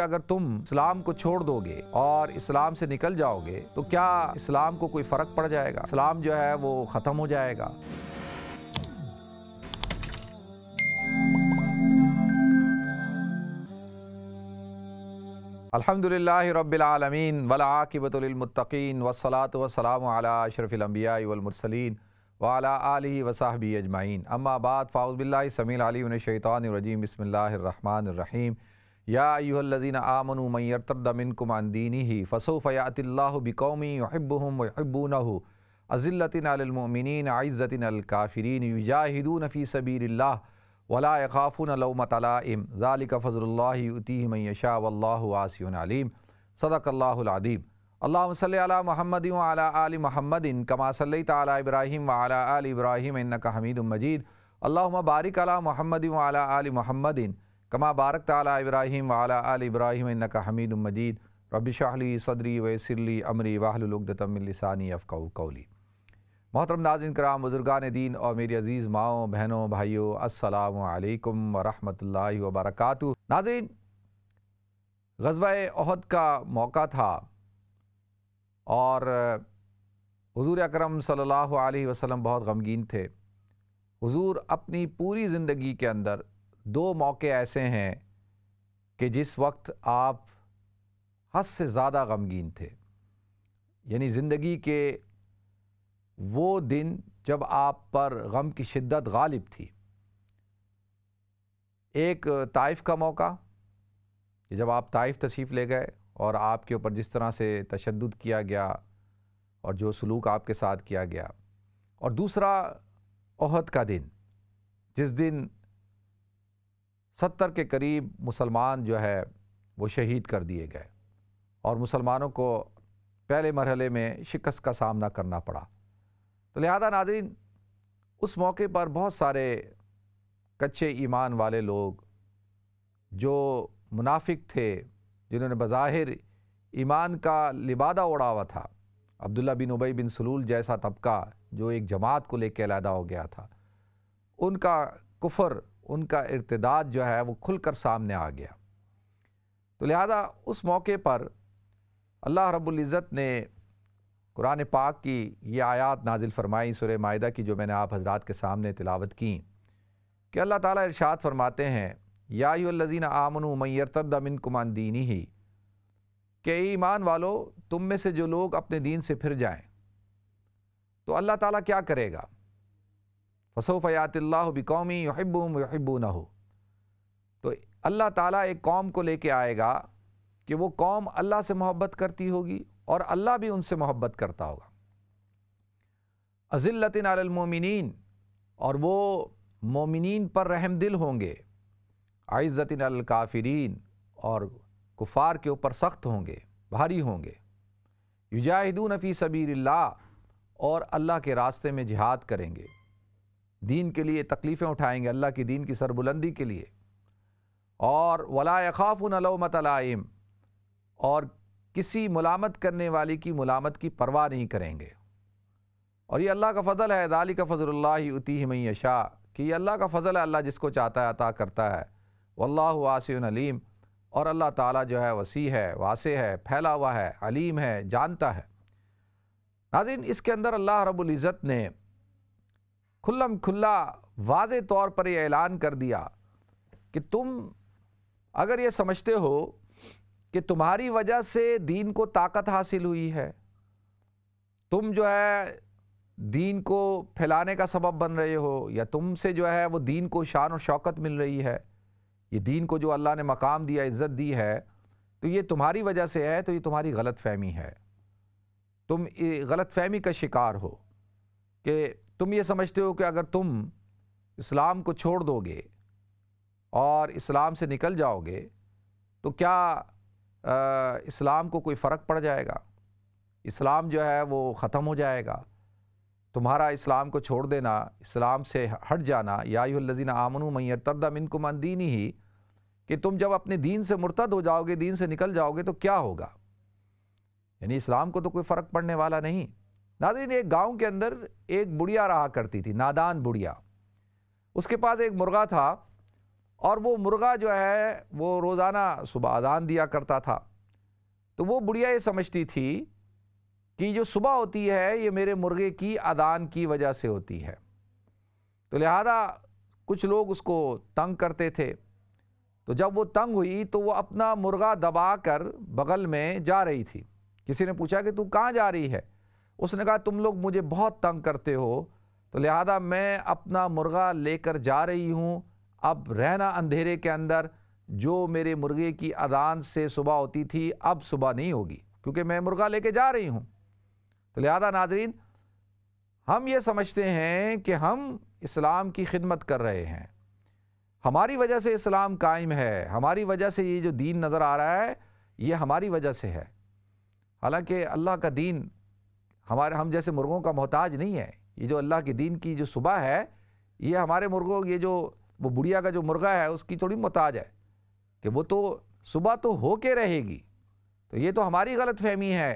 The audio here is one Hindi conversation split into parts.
अगर तुम इस्लाम को छोड़ दोगे और इस्लाम से निकल जाओगे तो क्या इस्लाम को कोई फ़र्क पड़ जाएगा इस्लाम जो है वो ख़त्म हो जाएगा अल्हम्दुलिल्लाह रब्बिल आलमीन वल आकिबतुलमुत्तकीन वस्सलातु वस्सलामु अला अशरफिल अंबिया वल मुरसलीन व अला आलिहि व सहाबी अजमाइन अम्मा बाद फ़ाउज़ बिल्लाहि समील अली मिनश शैतानिर रजीम बिस्मिल्लाहिर रहमानिर रहीम यादीन आमनु मैरतमिन कुमान दीनी ही फ़सो फ़यातिल्ला बिकौमी हब्बम हब्बून अज़िलतिनमिन आइज़तिन अलकाफ़रीन युजाहिदून फ़ी सबील वला खाफून लौमतलाम ज़ालिक फ़ज़ल्लाती मैशा वल्ला वासन सदकल्लादीम अल्लाम सल महमद आल महमदिन कमा सल्ल तब्राहिम वाला आल इब्राहिम इनका हमीद मजीद अल्लाम बारिक अला महमद आल महमदिन कमा बारक ताली इब्राहिम वाला आल इब्राहिम नका हमीद मजीद रबिशाहली सदरी वसरली अमरी वाहलुलगदतमिलसानी अफ़ाऊ कौली मोहतरम नाजिन कराम बुजुर्गान दीन और मेरी अजीज़ माओ बहनों भाइयों असलकम वरहमल वबरक नाजिन गजबा अहद का मौका था और हजूर अक्रम सल्ला वसलम बहुत गमगीन थे हज़ूर अपनी पूरी ज़िंदगी के अंदर दो मौके ऐसे हैं कि जिस वक्त आप हद से ज़्यादा गमगीन थे यानी ज़िंदगी के वो दिन जब आप पर गम की शिद्दत गालिब थी एक ताइफ़ का मौका जब आप ताइफ तशरीफ़ ले गए और आपके ऊपर जिस तरह से तशद किया गया और जो सलूक आपके साथ किया गया और दूसरा अहद का दिन जिस दिन सत्तर के करीब मुसलमान जो है वो शहीद कर दिए गए और मुसलमानों को पहले मरहले में शिकस्त का सामना करना पड़ा तो लिहाजा नादरीन उस मौके पर बहुत सारे कच्चे ईमान वाले लोग जो मुनाफिक थे जिन्होंने बज़ाहिर ईमान का लिबादा उड़ा हुआ था अब्दुल्ला बिन उबई बिन सलूल जैसा तबका जो एक जमात को लेकर अलहदा हो गया था उनका कुफर उनका इर्तदाद जो है वो खुलकर सामने आ गया तो लिहाजा उस मौके पर अल्लाह रबुल्ज़त ने कुरान पाक की ये आयात नाजिल फ़रमाई सुर माहा की जो मैंने आप हजरात के सामने तिलावत की कि अल्लाह ताला इरशाद फरमाते हैं याजीन आमन तदमिन कुमान दीनी ही के ईमान वालो तुम में से जो लोग अपने दीन से फिर जाएं तो अल्लाह ताला क्या करेगा फसोफ़ यातिल्ला बिकौमी यहबूम न हो तो अल्लाह ताला एक कौम को लेके आएगा कि वो कौम अल्लाह से मोहब्बत करती होगी और अल्लाह भी उनसे मोहब्बत करता होगा अज़िल्लतिन आलमोमिन और वो मोमिन पर रहम दिल होंगे आइज़तिन अलकाफ़रीन और कुफार के ऊपर सख्त होंगे भारी होंगे युजाहिदून फ़ी सबीर और अल्लाह के रास्ते में जिहाद करेंगे दीन के लिए तकलीफ़ें उठाएंगे अल्लाह की दीन की सरबुलंदी के लिए और वला खाफ नलमतलाइम और किसी मलामत करने वाले की मलामत की परवाह नहीं करेंगे और ये अल्लाह का फ़ज़ल है दाली का फ़ज़ल्ला उती मैं शाह कि ये अल्लाह का फ़ज़ल है अल्लाह जिसको चाहता है अता करता है वल्ला वासीम और अल्लाह ताला जो है वसी है वास है फैला हुआ है अलीम है जानता है नाजिन इसके अंदर अल्लाह रबुल्ज़त ने खुल्लम खुल्ला वाज तौर पर यह ऐलान कर दिया कि तुम अगर ये समझते हो कि तुम्हारी वजह से दीन को ताकत हासिल हुई है तुम जो है दीन को फैलाने का सबब बन रहे हो या तुमसे जो है वो दीन को शान और शौकत मिल रही है ये दीन को जो अल्लाह ने मकाम दिया इज़्ज़त दी है तो ये तुम्हारी वजह से है तो ये तुम्हारी गलत फहमी है तुम गलत फहमी का शिकार हो कि तुम ये समझते हो कि अगर तुम इस्लाम को छोड़ दोगे और इस्लाम से निकल जाओगे तो क्या आ, इस्लाम को कोई फ़र्क पड़ जाएगा इस्लाम जो है वो ख़त्म हो जाएगा तुम्हारा इस्लाम को छोड़ देना इस्लाम से हट जाना यायुल्लजीन आमनु मैर तरदम मन दीन ही कि तुम जब अपने दीन से मुर्तद हो जाओगे दीन से निकल जाओगे तो क्या होगा यानी इस्लाम को तो कोई फ़र्क पड़ने वाला नहीं नाजरीन एक गांव के अंदर एक बुढ़िया रहा करती थी नादान बुढ़िया उसके पास एक मुर्गा था और वो मुर्गा जो है वो रोज़ाना सुबह अजान दिया करता था तो वो बुढ़िया ये समझती थी कि जो सुबह होती है ये मेरे मुर्गे की अदान की वजह से होती है तो लिहाजा कुछ लोग उसको तंग करते थे तो जब वो तंग हुई तो वो अपना मुर्गा दबा कर बगल में जा रही थी किसी ने पूछा कि तू कहाँ जा रही है उसने कहा तुम लोग मुझे बहुत तंग करते हो तो लिहाजा मैं अपना मुर्गा लेकर जा रही हूँ अब रहना अंधेरे के अंदर जो मेरे मुर्गे की अदान से सुबह होती थी अब सुबह नहीं होगी क्योंकि मैं मुर्गा लेके जा रही हूँ तो लिहाजा नाजरीन हम ये समझते हैं कि हम इस्लाम की खिदमत कर रहे हैं हमारी वजह से इस्लाम कायम है हमारी वजह से ये जो दीन नज़र आ रहा है ये हमारी वजह से है हालांकि अल्लाह का दीन हमारे हम जैसे मुर्गों का मोहताज नहीं है ये जो अल्लाह के दीन की जो सुबह है ये हमारे मुर्गों ये जो वो बुढ़िया का जो मुर्गा है उसकी थोड़ी मोहताज है कि वो तो सुबह तो हो के रहेगी तो ये तो हमारी गलत फहमी है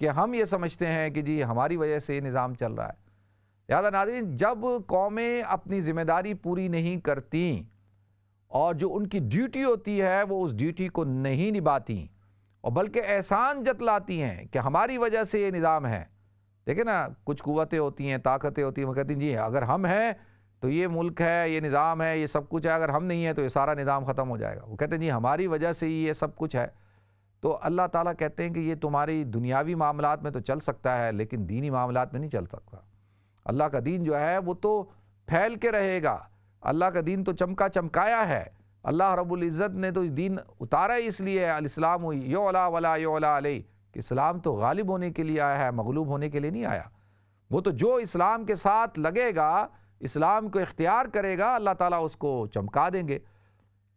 कि हम ये समझते हैं कि जी हमारी वजह से ये निज़ाम चल रहा है लिहाजा नाजीन जब कौमें अपनी ज़िम्मेदारी पूरी नहीं करती और जो उनकी ड्यूटी होती है वो उस ड्यूटी को नहीं निभाती और बल्कि एहसान जतलाती हैं कि हमारी वजह से ये निज़ाम है देखे ना कुछ कुतें होती हैं ताकतें होती हैं वो कहती हैं जी अगर हम हैं तो ये मुल्क है ये निज़ाम है ये सब कुछ है अगर हम नहीं हैं तो ये सारा निज़ाम ख़त्म हो जाएगा वो कहते हैं जी हमारी वजह से ही ये सब कुछ है तो अल्लाह ताला कहते हैं कि ये तुम्हारी दुनियावी मामला में तो चल सकता है लेकिन दीनी मामला में नहीं चल सकता अल्लाह का दीन जो है वो तो फैल के रहेगा अल्लाह का दीन तो चमका चमकाया है अल्लाह रबुल्ज़त ने तो इस दीन उतारा इसलिए है अलस्लाम यो अला वला यो अला अली कि इस्लाम तो गालिब होने के लिए आया है मगलूब होने के लिए नहीं आया वो तो जो इस्लाम के साथ लगेगा इस्लाम को इख्तियार करेगा अल्लाह ताला उसको चमका देंगे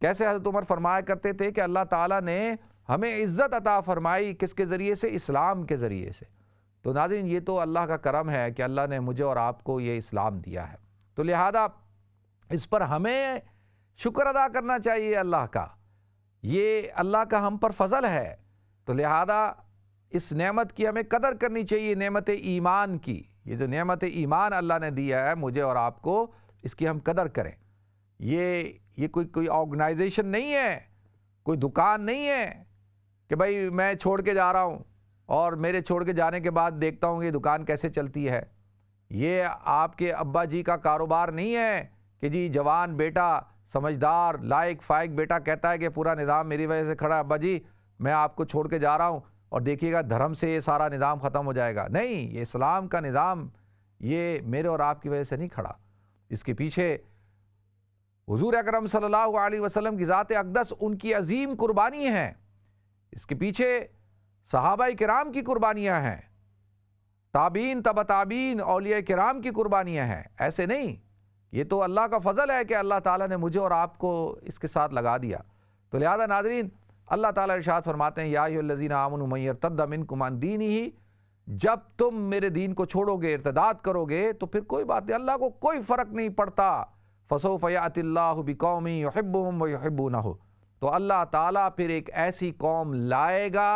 कैसे हजरत उमर फरमाया करते थे कि अल्लाह ताला ने हमें इज़्ज़त अता फरमाई किसके ज़रिए से इस्लाम के ज़रिए से तो नाजिन ये तो अल्लाह का करम है कि अल्लाह ने मुझे और आपको ये इस्लाम दिया है तो लिहाजा इस पर हमें शुक्र अदा करना चाहिए अल्लाह का ये अल्लाह का हम पर फजल है तो लिहाजा इस नेमत की हमें कदर करनी चाहिए नेमत ईमान की ये जो नेमत ईमान अल्लाह ने दिया है मुझे और आपको इसकी हम कदर करें ये ये कोई कोई ऑर्गेनाइजेशन नहीं है कोई दुकान नहीं है कि भाई मैं छोड़ के जा रहा हूँ और मेरे छोड़ के जाने के बाद देखता हूँ कि दुकान कैसे चलती है ये आपके अब्बा जी का कारोबार नहीं है कि जी जवान बेटा समझदार लायक फायक बेटा कहता है कि पूरा निज़ाम मेरी वजह से खड़ा है अब्बा जी मैं आपको छोड़ के जा रहा हूँ और देखिएगा धर्म से ये सारा निज़ाम ख़त्म हो जाएगा नहीं ये इस्लाम का निज़ाम ये मेरे और आपकी वजह से नहीं खड़ा इसके पीछे हजूर अक्रम सल्लल्लाहु अलैहि वसल्लम की ज़ात अकदस उनकी अजीम कुर्बानी हैं इसके पीछे सहाबा कराम की कुर्बानियाँ हैं ताबीन तब ताबीन अलिया कराम की कुर्बानियाँ हैं ऐसे नहीं ये तो अल्लाह का फजल है कि अल्लाह ताला ने मुझे और आपको इसके साथ लगा दिया तो लिहाजा नाजरीन अल्लाह ताला इरशाद फरमाते हैं याजीन आमन मैर तद्दमिन कुमान दीनी ही जब तुम मेरे दीन को छोड़ोगे इर्तदाद करोगे तो फिर कोई बात नहीं अल्लाह को कोई फ़र्क नहीं पड़ता फसो फ़यातिल्लाबिकौमी यहब्बुम व यहब्बू ना हो तो अल्लाह ताला फिर एक ऐसी कौम लाएगा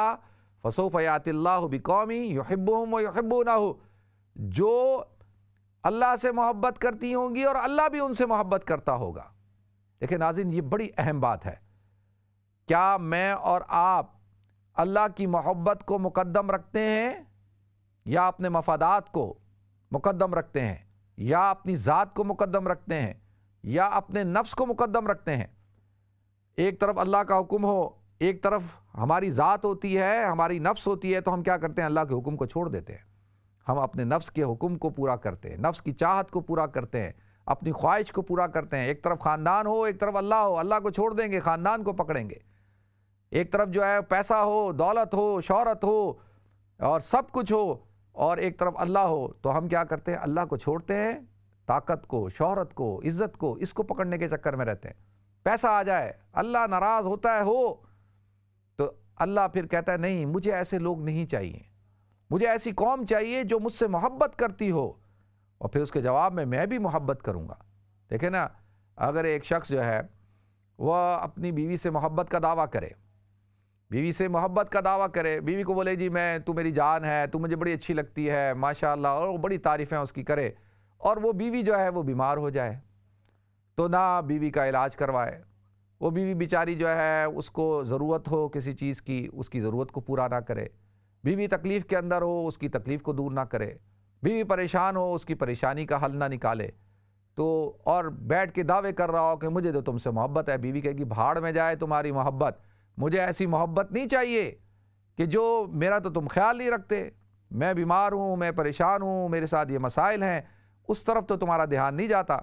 फसो फ़यातिल्लाबिकौमी यहब्बुम व यहब्बू ना हो जो अल्लाह से मोहब्बत करती होंगी और अल्लाह भी उनसे मोहब्बत करता होगा देखिए नाजिन ये बड़ी अहम बात है क्या मैं और आप अल्लाह की मोहब्बत को मुकदम रखते हैं या अपने मफादात को मुकदम रखते हैं या अपनी ज़ात को मुकदम रखते हैं या अपने नफ्स को मुकदम रखते हैं एक तरफ अल्लाह का हुक्म हो एक तरफ हमारी ज़ात होती है हमारी नफ्स होती है तो हम क्या करते हैं अल्लाह के हुक्म को छोड़ देते हैं हम अपने नफ्स के हुक्म को पूरा करते हैं नफ्स की चाहत को पूरा करते हैं अपनी ख्वाहिश को पूरा करते हैं एक तरफ ख़ानदान हो एक तरफ अल्लाह हो अल्लाह को छोड़ देंगे ख़ानदान को पकड़ेंगे एक तरफ जो है पैसा हो दौलत हो शहरत हो और सब कुछ हो और एक तरफ अल्लाह हो तो हम क्या करते हैं अल्लाह को छोड़ते हैं ताकत को शहरत को इज़्ज़त को इसको पकड़ने के चक्कर में रहते हैं पैसा आ जाए अल्लाह नाराज़ होता है हो तो अल्लाह फिर कहता है नहीं मुझे ऐसे लोग नहीं चाहिए मुझे ऐसी कौम चाहिए जो मुझसे मोहब्बत करती हो और फिर उसके जवाब में मैं भी मोहब्बत करूँगा देखे ना अगर एक शख्स जो है वह अपनी बीवी से मोहब्बत का दावा करे बीवी से मोहब्बत का दावा करे बीवी को बोले जी मैं तू मेरी जान है तू मुझे बड़ी अच्छी लगती है माशाल्लाह और बड़ी तारीफ़ें उसकी करे और वो बीवी जो है वो बीमार हो जाए तो ना बीवी का इलाज करवाए वो बीवी बेचारी जो है उसको ज़रूरत हो किसी चीज़ की उसकी ज़रूरत को पूरा ना करे बीवी तकलीफ़ के अंदर हो उसकी तकलीफ़ को दूर ना करे बीवी परेशान हो उसकी परेशानी का हल ना निकाले तो और बैठ के दावे कर रहा हो कि मुझे तो तुमसे मोहब्बत है बीवी कहेगी भाड़ में जाए तुम्हारी मोहब्बत मुझे ऐसी मोहब्बत नहीं चाहिए कि जो मेरा तो तुम ख्याल नहीं रखते मैं बीमार हूँ मैं परेशान हूँ मेरे साथ ये मसाइल हैं उस तरफ तो तुम्हारा ध्यान नहीं जाता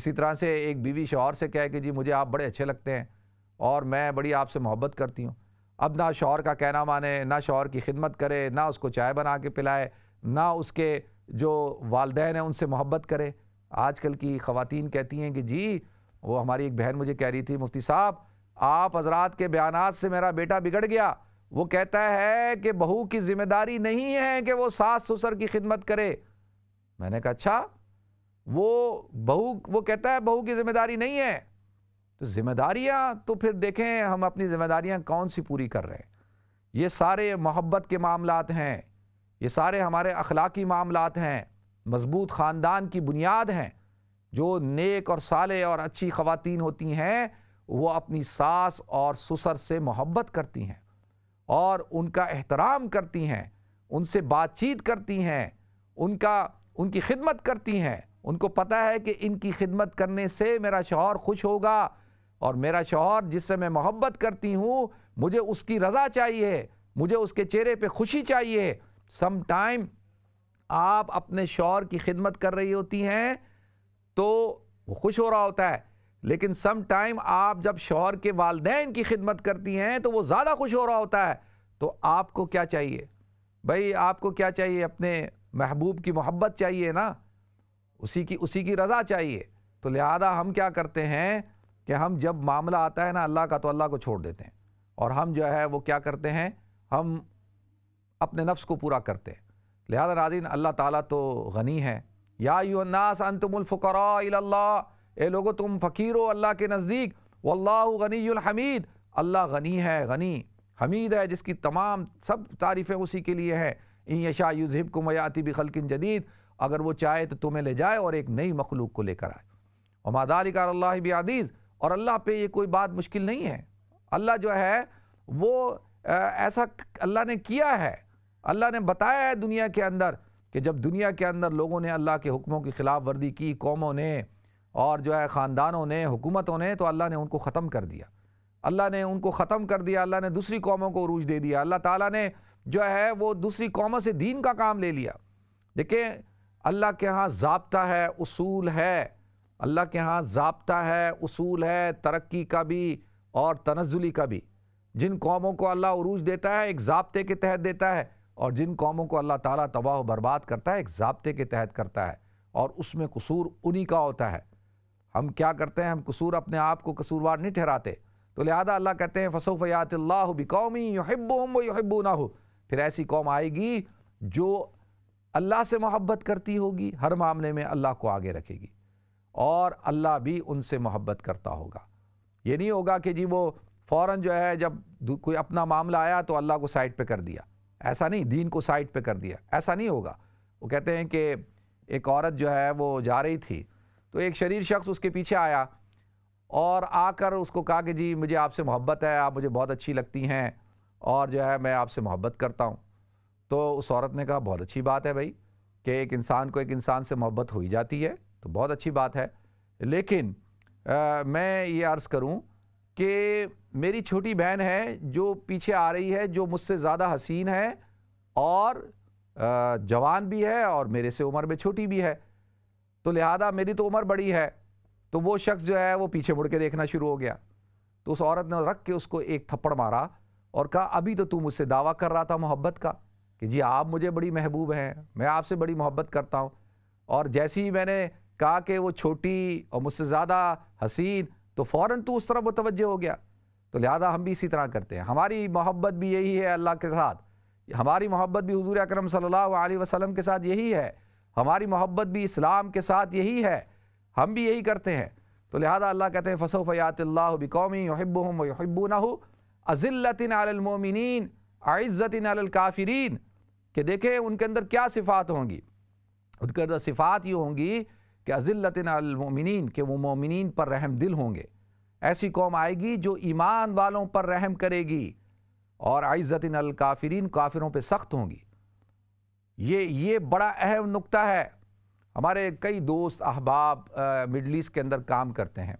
इसी तरह से एक बीवी शोहर से कहे कि जी मुझे आप बड़े अच्छे लगते हैं और मैं बड़ी आपसे मोहब्बत करती हूँ अब ना शोहर का कहना माने ना शोहर की खिदमत करे ना उसको चाय बना के पिलाए ना उसके जो वालदेन हैं उनसे मोहब्बत करे आजकल की ख़वातीन कहती हैं कि जी वो हमारी एक बहन मुझे कह रही थी मुफ्ती साहब आप हजरात के बयान से मेरा बेटा बिगड़ गया वो कहता है कि बहू की जिम्मेदारी नहीं है कि वो सास ससुर की खिदमत करे मैंने कहा अच्छा वो बहू वो कहता है बहू की जिम्मेदारी नहीं है तो जिम्मेदारियाँ तो फिर देखें हम अपनी जिम्मेदारियाँ कौन सी पूरी कर रहे हैं ये सारे मोहब्बत के मामलात हैं ये सारे हमारे अखलाकी मामलात हैं मजबूत ख़ानदान की बुनियाद हैं जो नेक और साले और अच्छी ख़वान होती हैं वो अपनी सास और ससुर से मोहब्बत करती हैं और उनका एहतराम करती हैं उनसे बातचीत करती हैं उनका उनकी खिदमत करती हैं उनको पता है कि इनकी खिदमत करने से मेरा शोहर खुश होगा और मेरा शोहर जिससे मैं मोहब्बत करती हूँ मुझे उसकी रज़ा चाहिए मुझे उसके चेहरे पे खुशी चाहिए सम टाइम आप अपने शोहर की खिदमत कर रही होती हैं तो वो खुश हो रहा होता है लेकिन सम टाइम आप जब शोहर के वालदेन की खिदमत करती हैं तो वो ज़्यादा खुश हो रहा होता है तो आपको क्या चाहिए भाई आपको क्या चाहिए अपने महबूब की मोहब्बत चाहिए ना उसी की उसी की रज़ा चाहिए तो लिहाजा हम क्या करते हैं कि हम जब मामला आता है ना अल्लाह का तो अल्लाह को छोड़ देते हैं और हम जो है वो क्या करते हैं हम अपने नफ्स को पूरा करते हैं लिहाजा नाजिन अल्लाह ताला तो गनी है या यूनास अनतमुलफ़ुकर ए लोगो तुम फ़कीर हो अल्लाह के नज़दीक वल्ला हमीद अल्लाह गनी है गनी हमीद है जिसकी तमाम सब तारीफ़ें उसी के लिए हैं इन यशा युजहिब को मयाति बखलकिन जदीद अगर वो चाहे तो तुम्हें ले जाए और एक नई मखलूक को लेकर आए और मादारिकार अल्लाह आदीज़ और अल्लाह पे ये कोई बात मुश्किल नहीं है अल्लाह जो है वो ऐसा अल्लाह ने किया है अल्लाह ने बताया है दुनिया के अंदर कि जब दुनिया के अंदर लोगों ने अल्लाह के हुक्मों की ख़िलाफ़ वर्दी की कौमों ने और जो है ख़ानदानों ने हुकूमतों ने तो अल्लाह ने उनको ख़त्म कर दिया अल्लाह ने उनको ख़त्म कर दिया अल्लाह ने दूसरी कौमों को रूज दे दिया अल्लाह ताला ने जो है वो दूसरी कौमों से दीन का काम ले लिया देखिए अल्लाह के यहाँ जबता है उसूल है अल्लाह के यहाँ जबता है उसूल है तरक्की का भी और तनजुली का भी जिन कौमों को अल्लाह उरूज देता है एक जबते के तहत देता है और जिन कौमों को अल्लाह ताला तबाह बर्बाद करता है एक जबते के तहत करता है और उसमें कसूर उन्हीं का होता है हम क्या करते हैं हम कसूर अपने आप को कसूरवार नहीं ठहराते तो लिहाजा अल्लाह कहते हैं फ़सोफ़ यातिल्लाह बिकौमी यहब्बुम ना हो फिर ऐसी कौम आएगी जो अल्लाह से मोहब्बत करती होगी हर मामले में अल्लाह को आगे रखेगी और अल्लाह भी उनसे मोहब्बत करता होगा ये नहीं होगा कि जी वो फ़ौर जो है जब कोई अपना मामला आया तो अल्लाह को साइड पर कर दिया ऐसा नहीं दीन को साइड पर कर दिया ऐसा नहीं होगा वो कहते हैं कि एक औरत जो है वो जा रही थी तो एक शरीर शख्स उसके पीछे आया और आकर उसको कहा कि जी मुझे आपसे मोहब्बत है आप मुझे बहुत अच्छी लगती हैं और जो है मैं आपसे मोहब्बत करता हूँ तो उस औरत ने कहा बहुत अच्छी बात है भाई कि एक इंसान को एक इंसान से मोहब्बत हो ही जाती है तो बहुत अच्छी बात है लेकिन आ, मैं ये अर्ज़ करूँ कि मेरी छोटी बहन है जो पीछे आ रही है जो मुझसे ज़्यादा हसीन है और जवान भी है और मेरे से उम्र में छोटी भी है तो लिहाजा मेरी तो उम्र बड़ी है तो वो शख्स जो है वो पीछे मुड़ के देखना शुरू हो गया तो उस औरत ने रख के उसको एक थप्पड़ मारा और कहा अभी तो तू मुझसे दावा कर रहा था मोहब्बत का कि जी आप मुझे बड़ी महबूब हैं मैं आपसे बड़ी मोहब्बत करता हूँ और जैसे ही मैंने कहा कि वो छोटी और मुझसे ज़्यादा हसीन तो फ़ौर तो उस तरफ मुतवज़ हो गया तो लिहाजा हम भी इसी तरह करते हैं हमारी मोहब्बत भी यही है अल्लाह के साथ हमारी मोहब्बत भी हजूर अक्रम सल्ला वसलम के साथ यही है हमारी मोहब्बत भी इस्लाम के साथ यही है हम भी यही करते हैं तो लिहाजा अल्लाह कहते हैं फ़सो फ़यातल्ला बिकौमी यहब्बम यहब्बू ना अज़िल्लतिन आलमोमिन आज़तिन आलकाफरीन कि देखें उनके अंदर क्या सिफ़ात होंगी उनके अंदर सिफ़ात ये होंगी कि अज़िल्लतिन के वो मोमिन पर रहम दिल होंगे ऐसी कौम आएगी जो ईमान वालों पर रहम करेगी और आज़तिन काफिरों पर सख्त होंगी ये ये बड़ा अहम नुकता है हमारे कई दोस्त अहबाब मिडल ईस्ट के अंदर काम करते हैं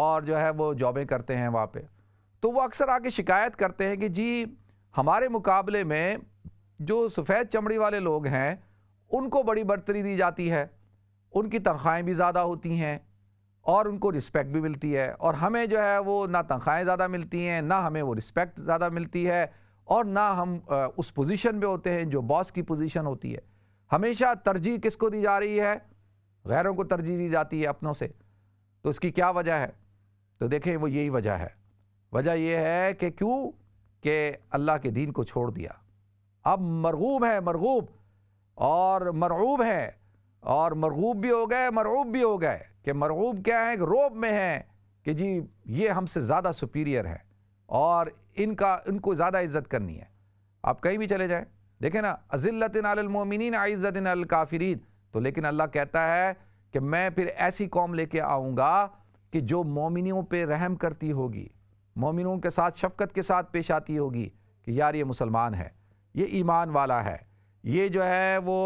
और जो है वो जॉबें करते हैं वहाँ पे तो वो अक्सर आके शिकायत करते हैं कि जी हमारे मुकाबले में जो सफ़ेद चमड़ी वाले लोग हैं उनको बड़ी बढ़तरी दी जाती है उनकी तनख्वाहें भी ज़्यादा होती हैं और उनको रिस्पेक्ट भी मिलती है और हमें जो है वो ना तनख्वाहें ज़्यादा मिलती हैं ना हमें वो रिस्पेक्ट ज़्यादा मिलती है और ना हम उस पोजीशन में होते हैं जो बॉस की पोजीशन होती है हमेशा तरजीह किसको दी जा रही है गैरों को तरजीह दी जाती है अपनों से तो इसकी क्या वजह है तो देखें वो यही वजह है वजह यह है कि क्यों कि अल्लाह के दीन को छोड़ दिया अब मरगूब है मरगूब और मरगूब है और मरगूब भी हो गए मरगूब भी हो गए कि मरगूब क्या है रोब में है कि जी ये हमसे ज़्यादा सुपीरियर है और इनका इनको ज़्यादा इज्जत करनी है आप कहीं भी चले जाएँ देखें ना अजिल्लतिन अलमोमिन आइज़तिन अलकाफरीन तो लेकिन अल्लाह कहता है कि मैं फिर ऐसी कौम लेके आऊँगा कि जो मोमिनियों पे रहम करती होगी मोमिनों के साथ शफकत के साथ पेश आती होगी कि यार ये मुसलमान है ये ईमान वाला है ये जो है वो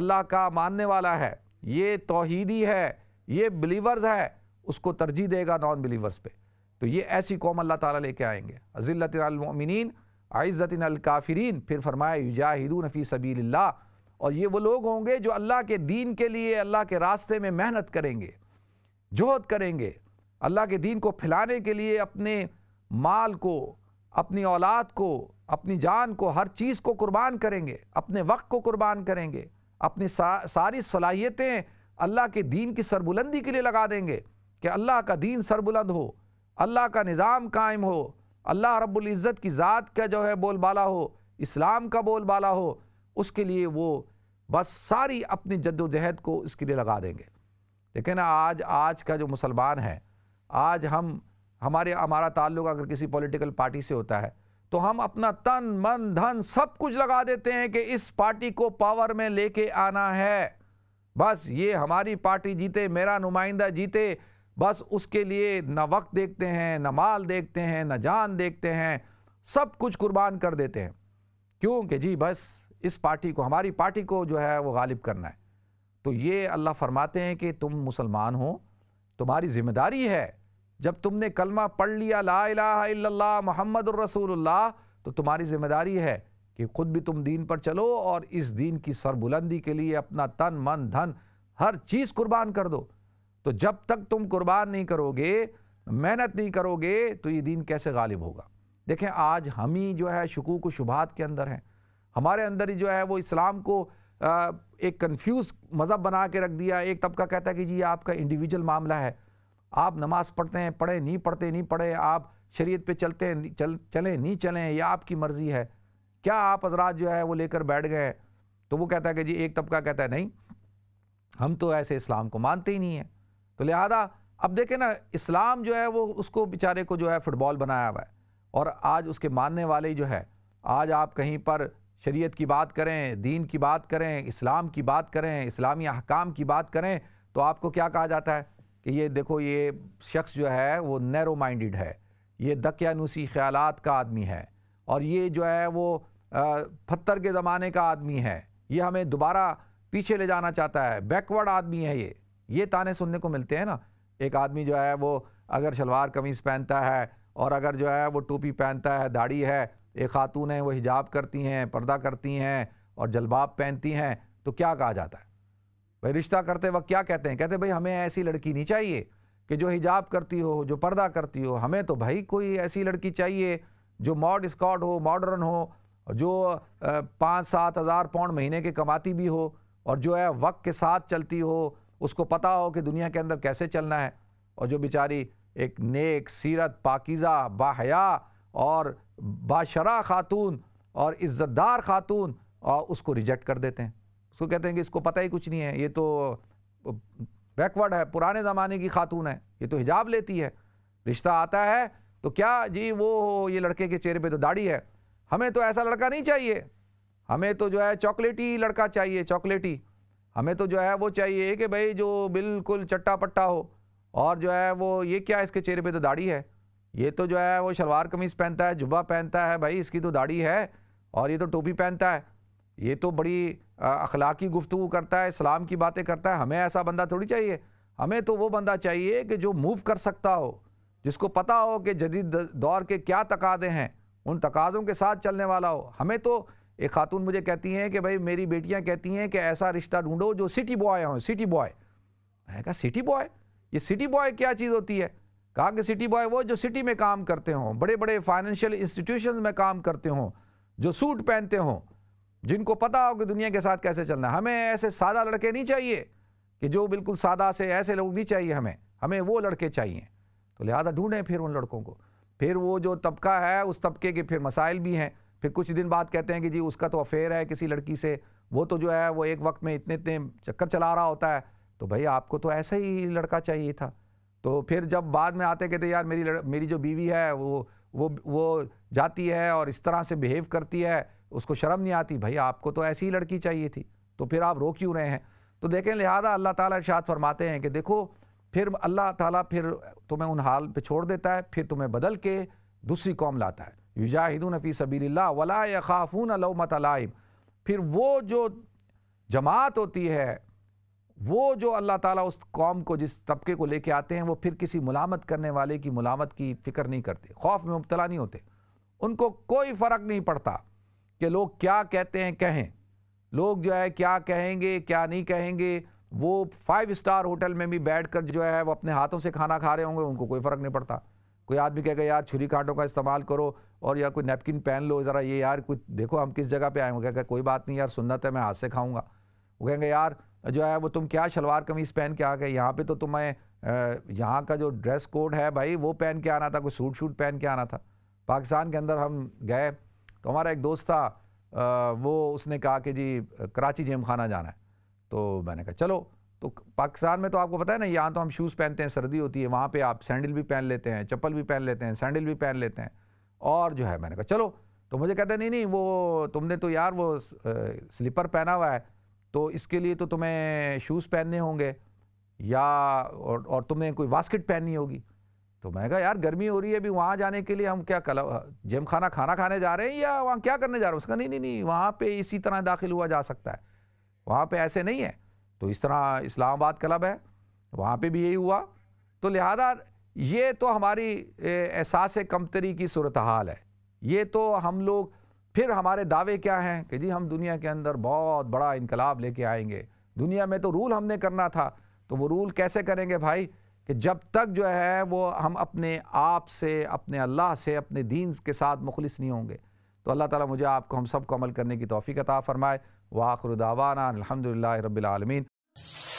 अल्लाह का मानने वाला है ये तोहीदी है ये बिलीवर्स है उसको तरजीह देगा नॉन बिलीवर्स पे तो ये ऐसी कौम अल्लाह ताला लेके आएंगे अज़िलतमिन आइज़तिन अलकाफ़रीन फिर फरमाए युजाहिदू नफ़ी सबील और ये वो लोग होंगे जो अल्लाह के दीन के लिए अल्लाह के रास्ते में मेहनत करेंगे जोहद करेंगे अल्लाह के दीन को फैलाने के लिए अपने माल को अपनी औलाद को अपनी जान को हर चीज़ को कुर्बान करेंगे अपने वक्त को कुर्बान करेंगे अपनी सा, सारी सलाहियतें अल्लाह के दीन की सरबुलंदी के लिए लगा देंगे कि अल्लाह का दीन सरबुलंद हो अल्लाह का निज़ाम कायम हो अल्लाह रब्ज़त की ज़ात का जो है बोलबाला हो इस्लाम का बोलबाला हो उसके लिए वो बस सारी अपनी जद्दोजहद को इसके लिए लगा देंगे लेकिन आज आज का जो मुसलमान है आज हम हमारे हमारा ताल्लुक अगर किसी पॉलिटिकल पार्टी से होता है तो हम अपना तन मन धन सब कुछ लगा देते हैं कि इस पार्टी को पावर में लेके आना है बस ये हमारी पार्टी जीते मेरा नुमाइंदा जीते बस उसके लिए ना वक्त देखते हैं ना माल देखते हैं ना जान देखते हैं सब कुछ कुर्बान कर देते हैं क्योंकि जी बस इस पार्टी को हमारी पार्टी को जो है वो गालिब करना है तो ये अल्लाह फरमाते हैं कि तुम मुसलमान हो तुम्हारी जिम्मेदारी है जब तुमने कलमा पढ़ लिया ला इला मोहम्मद रसूलुल्लाह तो तुम्हारी जिम्मेदारी है कि खुद भी तुम दीन पर चलो और इस दीन की सरबुलंदी के लिए अपना तन मन धन हर चीज़ कुर्बान कर दो तो जब तक तुम कुर्बान नहीं करोगे मेहनत नहीं करोगे तो ये दीन कैसे गालिब होगा देखें आज हम ही जो है शकूक शुबात के अंदर हैं हमारे अंदर ही जो है वो इस्लाम को एक कंफ्यूज मज़हब बना के रख दिया एक तबका कहता है कि जी आपका इंडिविजुअल मामला है आप नमाज़ पढ़ते हैं पढ़े नहीं पढ़ते नहीं पढ़े आप शरीयत पे चलते हैं चल चलें नहीं चलें यह आपकी मर्ज़ी है क्या आप हजरात जो है वो लेकर बैठ गए तो वो कहता है कि जी एक तबका कहता है नहीं हम तो ऐसे इस्लाम को मानते ही नहीं हैं तो लिहाजा अब देखें ना इस्लाम जो है वो उसको बेचारे को जो है फुटबॉल बनाया हुआ है और आज उसके मानने वाले जो है आज आप कहीं पर शरीयत की बात करें दीन की बात करें इस्लाम की बात करें इस्लामी अहकाम की बात करें तो आपको क्या कहा जाता है कि ये देखो ये शख्स जो है वो नैरो माइंडेड है ये दकियानूसी ख्याल का आदमी है और ये जो है वो पत्थर के ज़माने का आदमी है ये हमें दोबारा पीछे ले जाना चाहता है बैकवर्ड आदमी है ये ये ताने सुनने को मिलते हैं ना एक आदमी जो है वो अगर शलवार कमीज़ पहनता है और अगर जो है वो टोपी पहनता है दाढ़ी है एक खातून है वो हिजाब करती हैं पर्दा करती हैं और जलबाब पहनती हैं तो क्या कहा जाता है भाई रिश्ता करते वक्त क्या कहते हैं कहते हैं भाई हमें ऐसी लड़की नहीं चाहिए कि जो हिजाब करती हो जो पर्दा करती हो हमें तो भाई कोई ऐसी लड़की चाहिए जो मॉड स्कॉट हो मॉडर्न हो जो पाँच सात हज़ार पौंड महीने के कमाती भी हो और जो है वक्त के साथ चलती हो उसको पता हो कि दुनिया के अंदर कैसे चलना है और जो बेचारी एक नेक सीरत पाकिज़ा बाहया और बाशरा खातून और इज़्ज़तदार खातून और उसको रिजेक्ट कर देते हैं उसको कहते हैं कि इसको पता ही कुछ नहीं है ये तो बैकवर्ड है पुराने ज़माने की खातून है ये तो हिजाब लेती है रिश्ता आता है तो क्या जी वो ये लड़के के चेहरे पे तो दाढ़ी है हमें तो ऐसा लड़का नहीं चाहिए हमें तो जो है चॉकलेटी लड़का चाहिए चॉकलेटी हमें तो जो है वो चाहिए कि भाई जो बिल्कुल चट्टा पट्टा हो और जो है वो ये क्या इसके चेहरे पे तो दाढ़ी है ये तो जो है वो शलवार कमीज़ पहनता है जुबा पहनता है भाई इसकी तो दाढ़ी है और ये तो टोपी पहनता है ये तो बड़ी अखलाकी गुफ्तु करता है इस्लाम की बातें करता है हमें ऐसा बंदा थोड़ी चाहिए हमें तो वो बंदा चाहिए कि जो मूव कर सकता हो जिसको पता हो कि जदीद दौर के क्या तकादे हैं उन तकाज़ों के साथ चलने वाला हो हमें तो एक खातून मुझे कहती हैं कि भाई मेरी बेटियां कहती हैं कि ऐसा रिश्ता ढूंढो जो सिटी बॉय हो सिटी बॉय मैंने कहा सिटी बॉय ये सिटी बॉय क्या चीज़ होती है कहा कि सिटी बॉय वो जो सिटी में काम करते हों बड़े बड़े फाइनेंशियल इंस्टीट्यूशन में काम करते हों जो सूट पहनते हों जिनको पता हो कि दुनिया के साथ कैसे चलना है हमें ऐसे सादा लड़के नहीं चाहिए कि जो बिल्कुल सादा से ऐसे लोग नहीं चाहिए हमें हमें वो लड़के चाहिए तो लिहाजा ढूंढें फिर उन लड़कों को फिर वो जो तबका है उस तबके के फिर मसाइल भी हैं फिर कुछ दिन बाद कहते हैं कि जी उसका तो अफेयर है किसी लड़की से वो तो जो है वो एक वक्त में इतने इतने चक्कर चला रहा होता है तो भाई आपको तो ऐसा ही लड़का चाहिए था तो फिर जब बाद में आते कहते यार मेरी लड़, मेरी जो बीवी है वो वो वो जाती है और इस तरह से बिहेव करती है उसको शर्म नहीं आती भाई आपको तो ऐसी ही लड़की चाहिए थी तो फिर आप रो क्यों रहे हैं तो देखें लिहाजा अल्लाह ताला इरशाद फरमाते हैं कि देखो फिर अल्लाह ताला फिर तुम्हें उन हाल पे छोड़ देता है फिर तुम्हें बदल के दूसरी कौम लाता है युजाहिदून फ़ी सबील्ला वला खाफून लौमतलाइम फिर वो जो जमात होती है वो जो अल्लाह ताला उस कौम को जिस तबके को लेके आते हैं वो फिर किसी मुलामत करने वाले की मुलामत की फ़िक्र नहीं करते खौफ में मुबतला नहीं होते उनको कोई फ़र्क नहीं पड़ता कि लोग क्या कहते हैं कहें लोग जो है क्या कहेंगे क्या नहीं कहेंगे वो फाइव स्टार होटल में भी बैठ कर जो है वो अपने हाथों से खाना खा रहे होंगे उनको कोई फ़र्क नहीं पड़ता कोई आदमी कहेगा यार छुरी काटों का इस्तेमाल करो और या कोई नैपकिन पहन लो ज़रा ये यार कुछ देखो हम किस जगह पे आए हो क्या कोई बात नहीं यार सुनना है मैं हाथ से खाऊंगा वो कहेंगे यार जो है वो तुम क्या शलवार कमीज़ पहन के आ गए यहाँ पे तो तुम्हें यहाँ का जो ड्रेस कोड है भाई वो पहन के आना था कोई सूट शूट पहन के आना था पाकिस्तान के अंदर हम गए तो हमारा एक दोस्त था वो उसने कहा कि जी कराची जेम खाना जाना है तो मैंने कहा चलो तो पाकिस्तान में तो आपको पता है ना यहाँ तो हम शूज़ पहनते हैं सर्दी होती है वहाँ पर आप सैंडल भी पहन लेते हैं चप्पल भी पहन लेते हैं सैंडल भी पहन लेते हैं और जो है मैंने कहा चलो तो मुझे कहते नहीं नहीं वो तुमने तो यार वो स्लीपर पहना हुआ है तो इसके लिए तो तुम्हें शूज़ पहनने होंगे या और, और तुमने कोई बास्केट पहननी होगी तो मैंने कहा यार गर्मी हो रही है अभी वहाँ जाने के लिए हम क्या कल जिम खाना खाना खाने जा रहे हैं या वहाँ क्या करने जा रहे हैं उसका नहीं नहीं नहीं वहाँ पे इसी तरह दाखिल हुआ जा सकता है वहाँ पे ऐसे नहीं है तो इस तरह इस्लामाबाद क्लब है वहाँ पे भी यही हुआ तो लिहाजा ये तो हमारी एहसास कमतरी की सूरत हाल है ये तो हम लोग फिर हमारे दावे क्या हैं कि जी हम दुनिया के अंदर बहुत बड़ा इनकलाब लेके आएंगे दुनिया में तो रूल हमने करना था तो वो रूल कैसे करेंगे भाई कि जब तक जो है वो हम अपने आप से अपने अल्लाह से अपने दीन के साथ मुखलिस नहीं होंगे तो अल्लाह ताला मुझे आपको हम सबको अमल करने की तोफ़ी अता फ़रमाए वाखरुदावाना अलहमदिल्ला रबालमीन